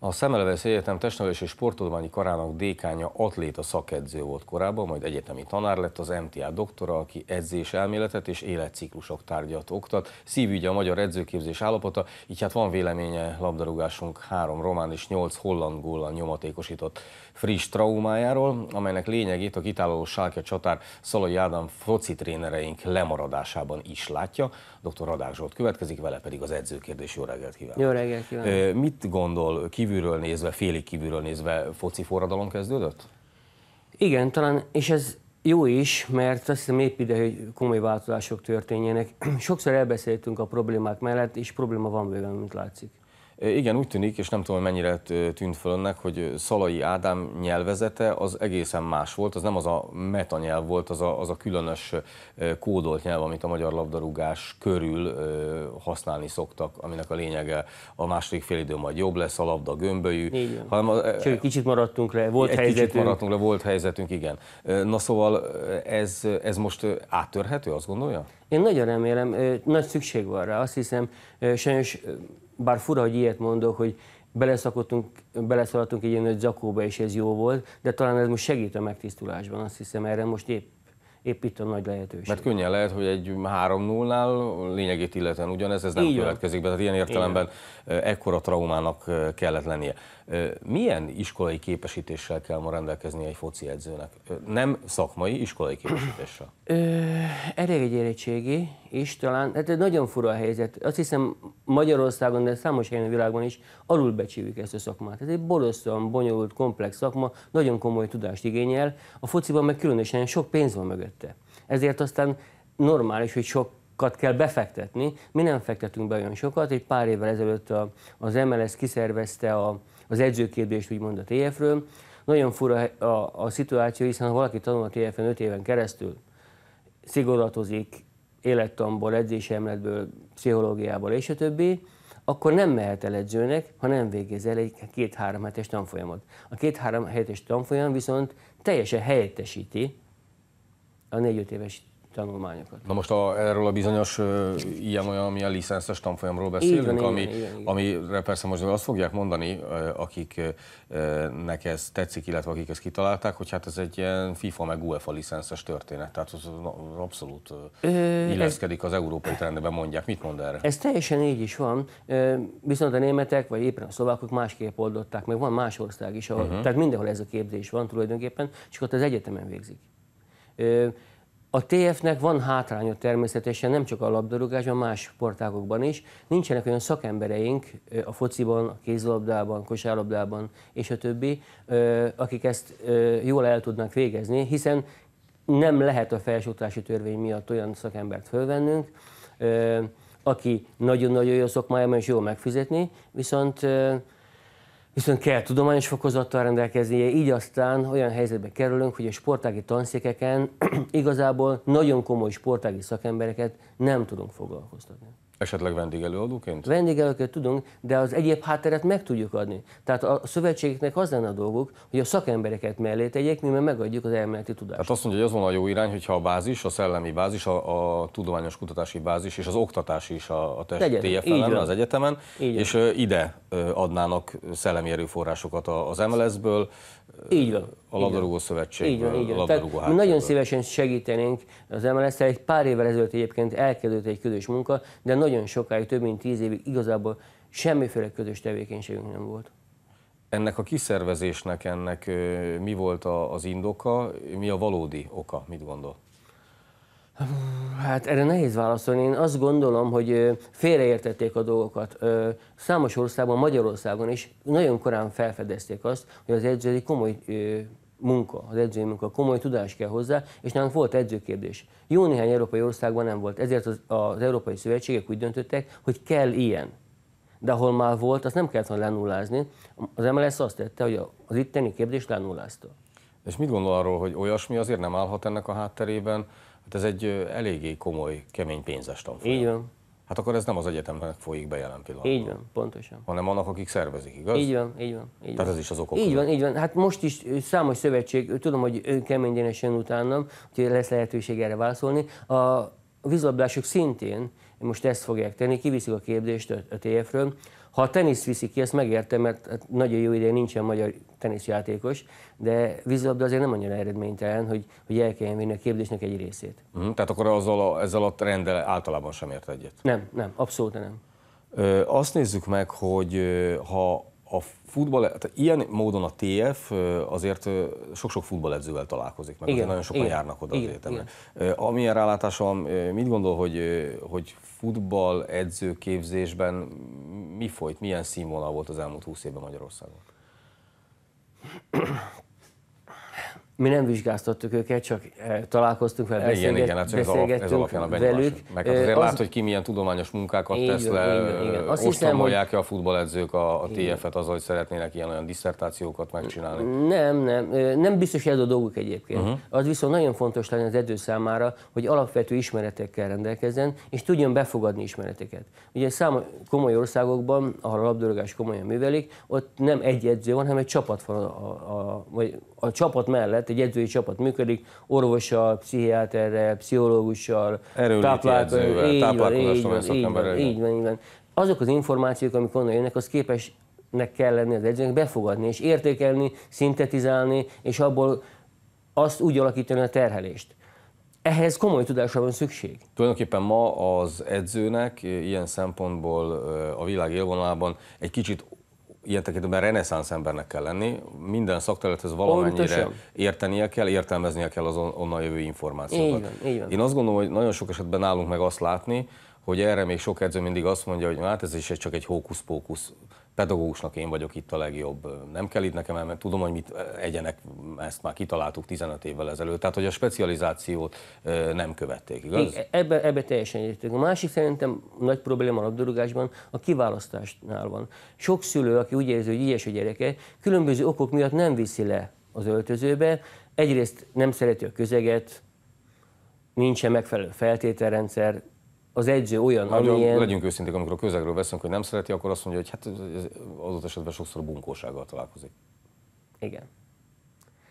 A Szemelvesz Egyetem testnevelési és karának dékánya atléta szakedző volt korábban, majd egyetemi tanár lett az MTA doktora, aki edzés elméletet és életciklusok tárgyat oktat. Szívügye a magyar edzőképzés állapota, így hát van véleménye labdarúgásunk három román és nyolc holland góllal nyomatékosított friss traumájáról, amelynek lényegét a kitáló sálke csatár Szalai Ádám foci trénereink lemaradásában is látja. Dr. Radák Zsolt következik, vele pedig az edzőkérdés. Jó reggelt kívánok! Jó reggelt kívánok! Mit gondol kívülről nézve, félig kívülről nézve foci forradalom kezdődött? Igen, talán, és ez jó is, mert azt hiszem épp ide, hogy komoly változások történjenek. Sokszor elbeszéltünk a problémák mellett, és probléma van bőven, mint látszik. Igen, úgy tűnik, és nem tudom, mennyire tűnt föl önnek, hogy Szalai Ádám nyelvezete az egészen más volt, az nem az a meta nyelv volt, az a, az a különös kódolt nyelv, amit a magyar labdarúgás körül használni szoktak, aminek a lényege a második idő majd jobb lesz, a labda gömbölyű. Hanem a, kicsit maradtunk le, volt egy helyzetünk. Kicsit maradtunk le, volt helyzetünk, igen. Na szóval ez, ez most áttörhető, azt gondolja? Én nagyon remélem, nagy szükség van rá. Azt hiszem, sajnos bár fura, hogy ilyet mondok, hogy beleszakadtunk, beleszaladtunk egy ilyen nagy zakóba, és ez jó volt, de talán ez most segít a megtisztulásban, azt hiszem erre most épp épp itt a nagy lehetőség. Mert könnyen lehet, hogy egy 3-0-nál lényegét illeten ugyanez, ez nem Így következik be, tehát ilyen értelemben Igen. ekkora traumának kellett lennie. Milyen iskolai képesítéssel kell ma rendelkezni egy foci edzőnek? Nem szakmai, iskolai képesítéssel. elég egy érettségi és talán. Hát egy nagyon fura a helyzet. Azt hiszem Magyarországon, de számos helyen a világban is alulbecsüljük ezt a szakmát. Ez egy borzasztóan bonyolult, komplex szakma, nagyon komoly tudást igényel. A fociban meg különösen sok pénz van mögötte. Ezért aztán normális, hogy sok sokat kell befektetni. Mi nem fektetünk be olyan sokat. Egy pár évvel ezelőtt az MLS kiszervezte a, az edzőképzést úgymond a TF-ről. Nagyon fura a, a, a szituáció, hiszen ha valaki tanul a TF-en 5 éven keresztül, szigorlatozik élettamból, edzésemletből, pszichológiából és a többi, akkor nem mehet el edzőnek, ha nem végez el egy két-három hetes tanfolyamot. A két-három hetes tanfolyam viszont teljesen helyettesíti a négy-öt éves tanulmányokat. Na most a, erről a bizonyos uh, ilyen-olyan, a licenszes tanfolyamról beszélünk, igen, ami, igen, igen, igen. amire persze most azt fogják mondani, uh, akiknek uh, ez tetszik, illetve akik ezt kitalálták, hogy hát ez egy ilyen FIFA meg UEFA licenszes történet, tehát az abszolút illeszkedik az európai trendbe, mondják. Mit mond erre? Ez teljesen így is van, viszont a németek, vagy éppen a szlovákok másképp oldották, meg van más ország is, ahol, uh-huh. tehát mindenhol ez a képzés van tulajdonképpen, csak ott az egyetemen végzik. A TF-nek van hátránya természetesen, nem csak a labdarúgásban, más sportágokban is. Nincsenek olyan szakembereink a fociban, a kézlabdában, kosárlabdában és a többi, akik ezt jól el tudnak végezni, hiszen nem lehet a felsőtási törvény miatt olyan szakembert fölvennünk, aki nagyon-nagyon jó szakmájában és jól megfizetni, viszont viszont kell tudományos fokozattal rendelkeznie, így aztán olyan helyzetbe kerülünk, hogy a sportági tanszékeken igazából nagyon komoly sportági szakembereket nem tudunk foglalkoztatni. Esetleg vendégelőadóként? Vendégelőket tudunk, de az egyéb hátteret meg tudjuk adni. Tehát a szövetségeknek az lenne a dolguk, hogy a szakembereket mellé tegyék, mi megadjuk az elméleti tudást. Tehát azt mondja, hogy az a jó irány, hogyha a bázis, a szellemi bázis, a, a tudományos kutatási bázis és az oktatás is a, a TFL-en, az egyetemen, Így és van. ide adnának szellemi erőforrásokat az MLS-ből, így van, a labdarúgó szövetség, így van, így van. Tehát mi nagyon szívesen segítenénk az mls Egy pár évvel ezelőtt egyébként elkezdődött egy közös munka, de nagyon sokáig, több mint tíz évig igazából semmiféle közös tevékenységünk nem volt. Ennek a kiszervezésnek, ennek mi volt az indoka, mi a valódi oka, mit gondol? Hát erre nehéz válaszolni. Én azt gondolom, hogy félreértették a dolgokat. Számos országban, Magyarországon is nagyon korán felfedezték azt, hogy az edző egy komoly munka, az edzői munka, komoly tudás kell hozzá, és nálunk volt edzőkérdés. Jó néhány európai országban nem volt, ezért az, az európai szövetségek úgy döntöttek, hogy kell ilyen. De ahol már volt, azt nem kellett volna lenullázni. Az MLS azt tette, hogy az itteni képzést lenullázta. És mit gondol arról, hogy olyasmi azért nem állhat ennek a hátterében, Hát ez egy eléggé komoly, kemény pénzes tanfolyam. Így van. Hát akkor ez nem az egyetemnek folyik be jelen pillanatban. Így van, pontosan. Hanem annak, akik szervezik, igaz? Így van, így van. Így Tehát van. ez is az okok. Így van, így van. Hát most is számos szövetség, tudom, hogy ő keményenesen utánam, úgyhogy lesz lehetőség erre válaszolni. A vízlabdások szintén most ezt fogják tenni, kiviszik a kérdést a TF-ről, ha a tenisz viszi ki, ezt megértem, mert hát nagyon jó ideje nincsen magyar teniszjátékos, de vízlabda azért nem annyira eredménytelen, hogy, hogy el kelljen vinni a képzésnek egy részét. Uh-huh, tehát akkor azzal a, ezzel a rendel általában sem ért egyet? Nem, nem, abszolút nem. Ö, azt nézzük meg, hogy ha a futball, tehát ilyen módon a TF azért sok-sok futballedzővel találkozik, meg igen, nagyon sokan igen, járnak oda igen, az egyetemre. Amilyen rálátásom, mit gondol, hogy, hogy futballedző képzésben mi folyt, milyen színvonal volt az elmúlt 20 évben Magyarországon? mi nem vizsgáztattuk őket, csak eh, találkoztunk vele, beszélget, igen, igen, hát csak beszélgettünk ez alapján a velük. Meg hát azért eh, az... lát, hogy ki milyen tudományos munkákat így, tesz le, Azt eh, ostromolják hogy... a futballedzők a, a TF-et azzal, hogy szeretnének ilyen-olyan diszertációkat megcsinálni. Nem, nem, nem biztos ez a dolguk egyébként. Uh-huh. Az viszont nagyon fontos lenne az edző számára, hogy alapvető ismeretekkel rendelkezzen, és tudjon befogadni ismereteket. Ugye számos komoly országokban, ahol a labdarúgás komolyan művelik, ott nem egy edző van, hanem egy csapat van, a, a, a, vagy a csapat mellett, egy edzői csapat működik, orvossal, pszichiáterrel, pszichológussal, táplálkozással, Így van, Azok az információk, amik onnan jönnek, az képesnek kell lenni az edzőnek befogadni, és értékelni, szintetizálni, és abból azt úgy alakítani a terhelést. Ehhez komoly tudásra van szükség. Tulajdonképpen ma az edzőnek ilyen szempontból a világ élvonalában egy kicsit ilyen tekintetben reneszánsz embernek kell lenni, minden szakterülethez valamennyire Pontosan. értenie kell, értelmeznie kell az onnan jövő információkat. Így van, így van. Én azt gondolom, hogy nagyon sok esetben nálunk meg azt látni, hogy erre még sok edző mindig azt mondja, hogy hát ez is csak egy hókusz-pókusz pedagógusnak én vagyok itt a legjobb, nem kell itt nekem mert tudom, hogy mit egyenek, ezt már kitaláltuk 15 évvel ezelőtt, tehát hogy a specializációt nem követték, igaz? É, ebbe, ebbe teljesen értünk. A másik szerintem nagy probléma a labdarúgásban a kiválasztásnál van. Sok szülő, aki úgy érzi, hogy ilyes a gyereke, különböző okok miatt nem viszi le az öltözőbe, egyrészt nem szereti a közeget, nincsen megfelelő feltételrendszer, az edző olyan, Nagyon, amilyen... Legyünk őszinték, amikor a közegről veszünk, hogy nem szereti, akkor azt mondja, hogy hát adott esetben sokszor bunkósággal találkozik. Igen.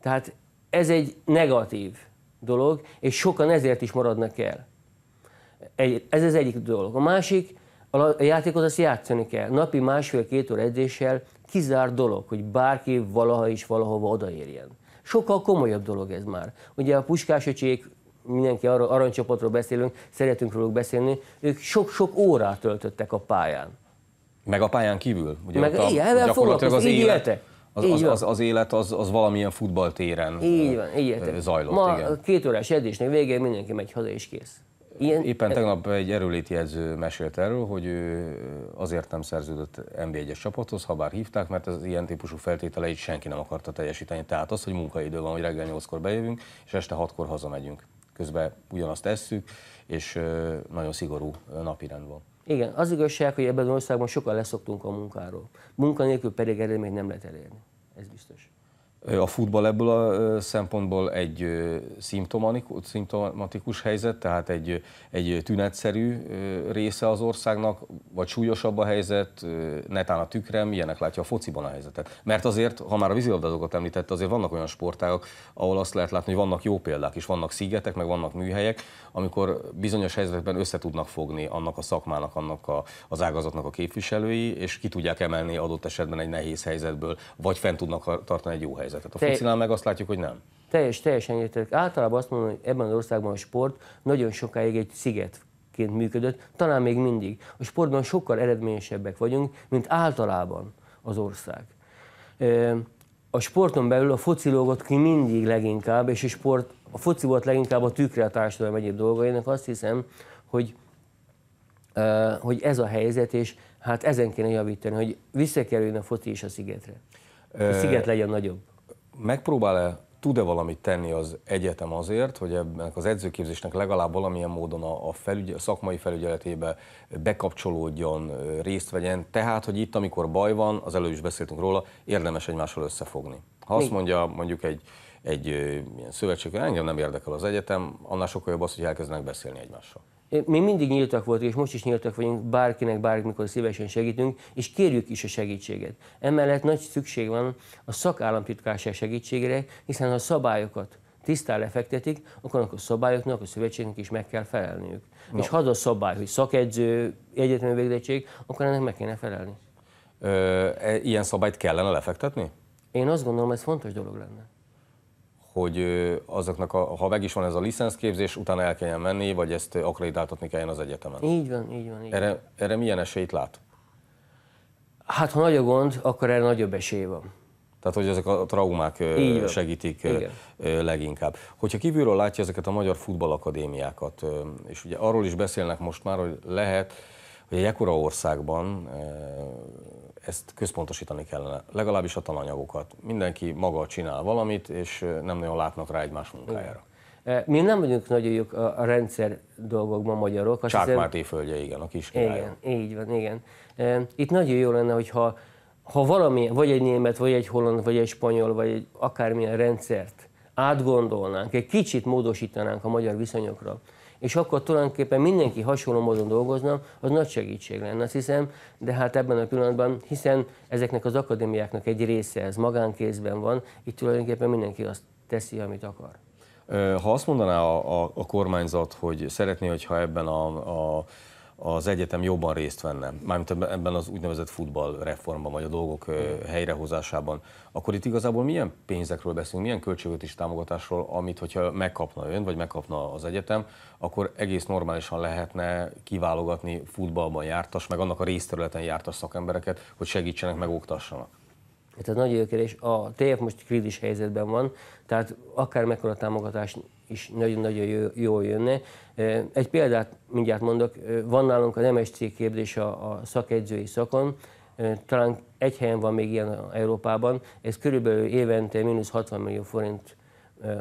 Tehát ez egy negatív dolog, és sokan ezért is maradnak el. Egy, ez az egyik dolog. A másik, a játékot azt játszani kell. Napi másfél-két óra edzéssel kizár dolog, hogy bárki valaha is valahova odaérjen. Sokkal komolyabb dolog ez már. Ugye a puskásöcsék mindenki arra, aranycsapatról beszélünk, szeretünk róluk beszélni, ők sok-sok órát töltöttek a pályán. Meg a pályán kívül. Ugye Meg, ott igen, a, gyakorlatilag az élet, élete. az, az, az, az, élet az, az valamilyen futballtéren így van, így zajlott. Ma igen. két órás edzésnek vége mindenki megy haza és kész. Ilyen, Éppen tegnap egy erőléti edző mesélt erről, hogy ő azért nem szerződött NB1-es csapathoz, ha bár hívták, mert az ilyen típusú feltételeit senki nem akarta teljesíteni. Tehát az, hogy munkaidő van, hogy reggel 8-kor bejövünk, és este 6-kor hazamegyünk közben ugyanazt tesszük, és nagyon szigorú napirend van. Igen, az igazság, hogy ebben az országban sokan leszoktunk a munkáról. Munkanélkül pedig erre még nem lehet elérni. Ez biztos. A futball ebből a szempontból egy szimptomatikus helyzet, tehát egy, egy tünetszerű része az országnak, vagy súlyosabb a helyzet, netán a tükrem, ilyenek látja a fociban a helyzetet. Mert azért, ha már a vízilabdázókat említette, azért vannak olyan sportágok, ahol azt lehet látni, hogy vannak jó példák is, vannak szigetek, meg vannak műhelyek, amikor bizonyos helyzetekben össze tudnak fogni annak a szakmának, annak a, az ágazatnak a képviselői, és ki tudják emelni adott esetben egy nehéz helyzetből, vagy fent tudnak tartani egy jó helyzetet helyzetet. A focinál meg azt látjuk, hogy nem. Teljes, teljesen értek. Általában azt mondom, hogy ebben az országban a sport nagyon sokáig egy sziget működött, talán még mindig. A sportban sokkal eredményesebbek vagyunk, mint általában az ország. A sporton belül a foci lógott ki mindig leginkább, és a sport, a foci volt leginkább a tükre a társadalom egyéb dolgainak. Azt hiszem, hogy, hogy ez a helyzet, és hát ezen kéne javítani, hogy visszakerüljön a foci is a szigetre. A sziget legyen nagyobb megpróbál-e, tud-e valamit tenni az egyetem azért, hogy ennek az edzőképzésnek legalább valamilyen módon a, a, felügy, a szakmai felügyeletébe bekapcsolódjon, részt vegyen, tehát, hogy itt, amikor baj van, az előbb is beszéltünk róla, érdemes egymással összefogni. Ha azt mondja mondjuk egy, egy ilyen szövetség, hogy engem nem érdekel az egyetem, annál sokkal jobb az, hogy elkezdenek beszélni egymással mi mindig nyíltak voltunk, és most is nyíltak vagyunk, bárkinek, bármikor szívesen segítünk, és kérjük is a segítséget. Emellett nagy szükség van a szakállamtitkárság segítségére, hiszen a szabályokat tisztán lefektetik, akkor a szabályoknak, a szövetségnek is meg kell felelniük. No. És ha az a szabály, hogy szakedző, egyetemi végzettség, akkor ennek meg kéne felelni. Ö, e, ilyen szabályt kellene lefektetni? Én azt gondolom, ez fontos dolog lenne hogy azoknak, a, ha meg is van ez a licenszképzés, utána el kelljen menni, vagy ezt akreditáltatni kelljen az egyetemen. Így van, így van. Így erre, van. erre milyen esélyt lát? Hát, ha nagy a gond, akkor erre nagyobb esély van. Tehát, hogy ezek a traumák így segítik Igen. leginkább. Hogyha kívülről látja ezeket a magyar futballakadémiákat, és ugye arról is beszélnek most már, hogy lehet, hogy egy ekkora országban eh, ezt központosítani kellene, legalábbis a tananyagokat. Mindenki maga csinál valamit, és eh, nem nagyon látnak rá egymás munkájára. Eh, mi nem vagyunk nagyon jók a, rendszer dolgokban magyarok. Csák hiszem, Máté földje, igen, a kis Igen, így van, igen. Itt nagyon jó lenne, hogyha ha valami, vagy egy német, vagy egy holland, vagy egy spanyol, vagy egy akármilyen rendszert átgondolnánk, egy kicsit módosítanánk a magyar viszonyokra, és akkor tulajdonképpen mindenki hasonló módon dolgozna, az nagy segítség lenne, azt hiszem, de hát ebben a pillanatban, hiszen ezeknek az akadémiáknak egy része, ez magánkézben van, itt tulajdonképpen mindenki azt teszi, amit akar. Ha azt mondaná a, a, a kormányzat, hogy szeretné, hogyha ebben a, a az egyetem jobban részt venne, mármint ebben az úgynevezett futball reformban, vagy a dolgok helyrehozásában, akkor itt igazából milyen pénzekről beszélünk, milyen költségvetési támogatásról, amit hogyha megkapna ön, vagy megkapna az egyetem, akkor egész normálisan lehetne kiválogatni futballban jártas, meg annak a részterületen jártas szakembereket, hogy segítsenek, meg oktassanak. Tehát nagy kérdés, a TF most krízis helyzetben van, tehát akár mekkora támogatást is nagyon-nagyon jól jönne. Egy példát mindjárt mondok, van nálunk a MSC képzés a, a szakedzői szakon, talán egy helyen van még ilyen Európában, ez körülbelül évente mínusz 60 millió forint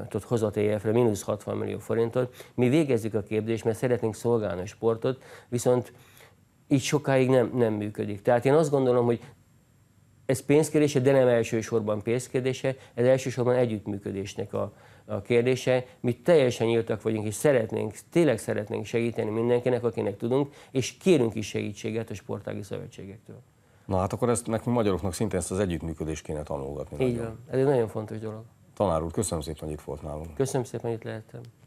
tot hoz a e re mínusz 60 millió forintot. Mi végezzük a képzést, mert szeretnénk szolgálni a sportot, viszont így sokáig nem, nem működik. Tehát én azt gondolom, hogy ez pénzkérdése, de nem elsősorban pénzkérdése, ez elsősorban együttműködésnek a, a kérdése. Mi teljesen nyíltak vagyunk, és szeretnénk, tényleg szeretnénk segíteni mindenkinek, akinek tudunk, és kérünk is segítséget a sportági szövetségektől. Na hát akkor ezt nekünk magyaroknak szintén ezt az együttműködést kéne tanulgatni. Így nagyon. van, ez egy nagyon fontos dolog. Tanár úr, köszönöm szépen, hogy itt volt nálunk. Köszönöm szépen, hogy itt lehettem.